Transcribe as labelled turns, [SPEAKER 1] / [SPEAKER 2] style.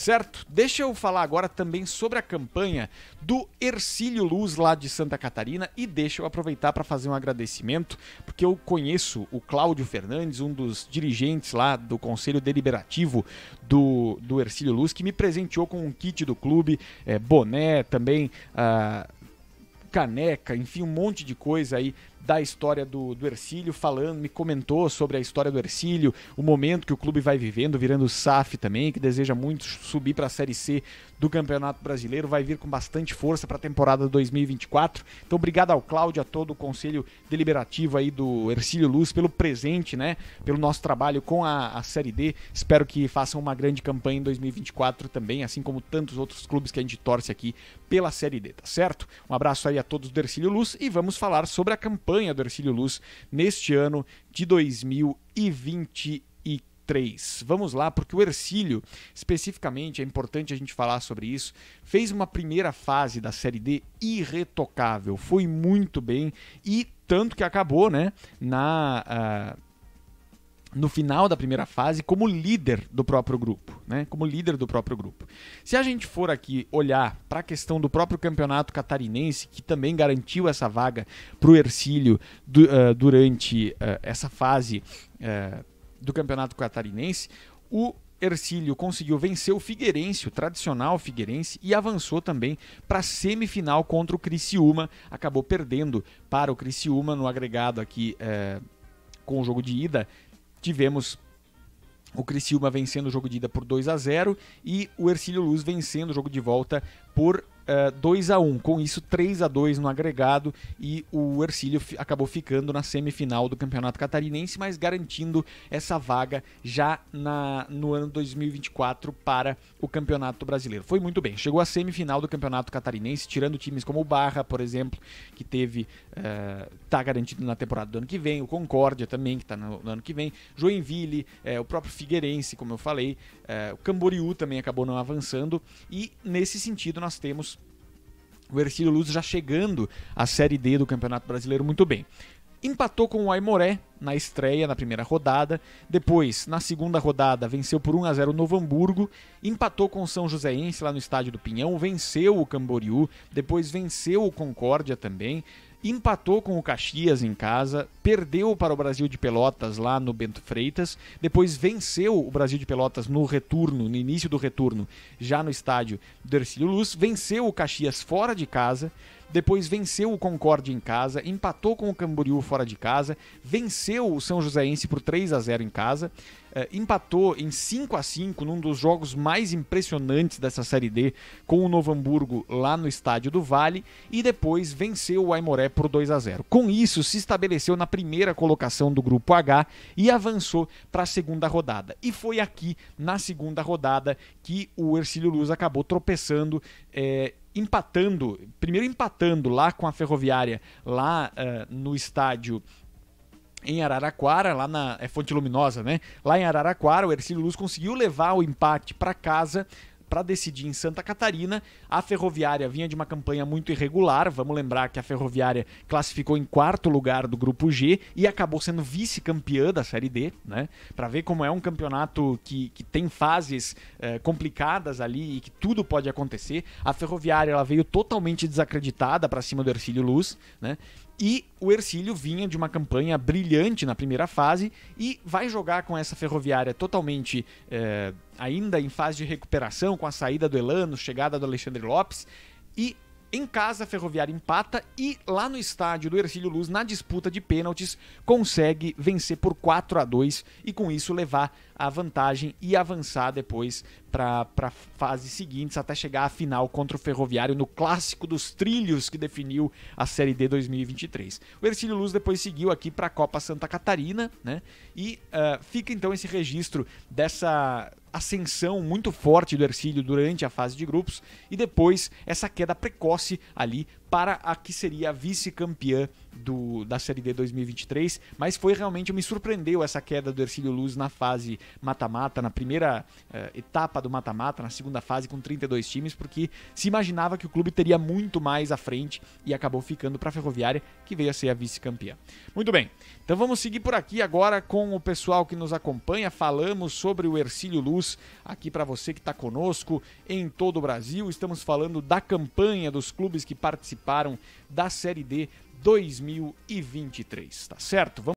[SPEAKER 1] Certo? Deixa eu falar agora também sobre a campanha do Ercílio Luz lá de Santa Catarina e deixa eu aproveitar para fazer um agradecimento, porque eu conheço o Cláudio Fernandes, um dos dirigentes lá do Conselho Deliberativo do, do Ercílio Luz, que me presenteou com um kit do clube, é, boné também. Uh, caneca, enfim, um monte de coisa aí da história do, do Ercílio, falando, me comentou sobre a história do Ercílio, o momento que o clube vai vivendo, virando SAF também, que deseja muito subir para a Série C do Campeonato Brasileiro, vai vir com bastante força para a temporada 2024. Então, obrigado ao Cláudio, a todo o Conselho Deliberativo aí do Ercílio Luz pelo presente, né? Pelo nosso trabalho com a, a Série D. Espero que façam uma grande campanha em 2024 também, assim como tantos outros clubes que a gente torce aqui pela Série D, tá certo? Um abraço aí a todos do Ercílio Luz e vamos falar sobre a campanha campanha do Ercílio Luz neste ano de 2023. Vamos lá, porque o Ercílio, especificamente, é importante a gente falar sobre isso, fez uma primeira fase da Série D irretocável, foi muito bem e tanto que acabou, né, na... Uh no final da primeira fase como líder do próprio grupo, né? Como líder do próprio grupo. Se a gente for aqui olhar para a questão do próprio campeonato catarinense, que também garantiu essa vaga para o Ercílio uh, durante uh, essa fase uh, do campeonato catarinense, o Ercílio conseguiu vencer o Figueirense, o tradicional Figueirense, e avançou também para a semifinal contra o Criciúma. Acabou perdendo para o Criciúma no agregado aqui com o jogo de ida tivemos o Criciúma vencendo o jogo de ida por 2 a 0 e o Ercílio Luz vencendo o jogo de volta por 2 eh, a 1 com isso 3 a 2 no agregado e o Ercílio acabou ficando na semifinal do Campeonato Catarinense, mas garantindo essa vaga já na, no ano 2024 para o Campeonato Brasileiro. Foi muito bem, chegou à semifinal do Campeonato Catarinense, tirando times como o Barra, por exemplo, que teve está eh, uh, garantido na temporada do ano que vem, o Concórdia também, que está no, no, ano que vem, Joinville, uh, o próprio Figueirense, como eu falei, o Camboriú também acabou não avançando, e nesse sentido nós temos o Ercílio Luz já chegando à Série D do Campeonato Brasileiro muito bem. Empatou com o Aimoré na estreia, na primeira rodada. Depois, na segunda rodada, venceu por 1 a 0 o Novo Hamburgo. Empatou com o São Joséense lá no estádio do Pinhão. Venceu o Camboriú. Depois venceu o Concórdia também empatou com o Caxias em casa, perdeu para o Brasil de Pelotas lá no Bento Freitas, depois venceu o Brasil de Pelotas no retorno, no início do retorno, já no estádio Ercílio Luz, venceu o Caxias fora de casa, depois venceu o Concorde em casa, empatou com o Camboriú fora de casa, venceu o São Joséense por 3 a 0 em casa, eh, empatou em 5 a 5 num dos jogos mais impressionantes dessa Série D com o Novo Hamburgo lá no Estádio do Vale e depois venceu o Aimoré por 2 a 0. Com isso, se estabeleceu na primeira colocação do grupo H e avançou para a segunda rodada. E foi aqui na segunda rodada que o Ercílio Luz acabou tropeçando eh, empatando, primeiro empatando lá com a Ferroviária, lá uh, no estádio em Araraquara, lá na é Fonte Luminosa, né? Lá em Araraquara, o Ercílio Luz conseguiu levar o empate para casa para decidir em Santa Catarina. A Ferroviária vinha de uma campanha muito irregular, vamos lembrar que a Ferroviária classificou em quarto lugar do grupo G e acabou sendo vice-campeã da Série D, né? Para ver como é um campeonato que, que tem fases eh, complicadas ali e que tudo pode acontecer. A Ferroviária ela veio totalmente desacreditada para cima do Ercílio Luz, né? E o Ercílio vinha de uma campanha brilhante na primeira fase e vai jogar com essa ferroviária totalmente é, ainda em fase de recuperação, com a saída do Elano, chegada do Alexandre Lopes. E em casa, Ferroviária empata e lá no estádio do Ercílio Luz, na disputa de pênaltis, consegue vencer por 4 a 2 e com isso levar a vantagem e avançar depois para a fase seguinte, até chegar à final contra o Ferroviário no clássico dos trilhos que definiu a Série D 2023. O Ercílio Luz depois seguiu aqui para a Copa Santa Catarina, né? E uh, fica então esse registro dessa ascensão muito forte do Ercílio durante a fase de grupos e depois essa queda precoce ali para a que seria a vice-campeã da Série D 2023, mas foi realmente, me surpreendeu essa queda do Ercílio Luz na fase mata-mata, na primeira eh, etapa do mata-mata, na segunda fase com 32 times, porque se imaginava que o clube teria muito mais à frente e acabou ficando para a Ferroviária, que veio a ser a vice-campeã. Muito bem, então vamos seguir por aqui agora com o pessoal que nos acompanha, falamos sobre o Ercílio Luz aqui para você que está conosco em todo o Brasil. Estamos falando da campanha dos clubes que participaram da Série D 2023, tá certo? Vamos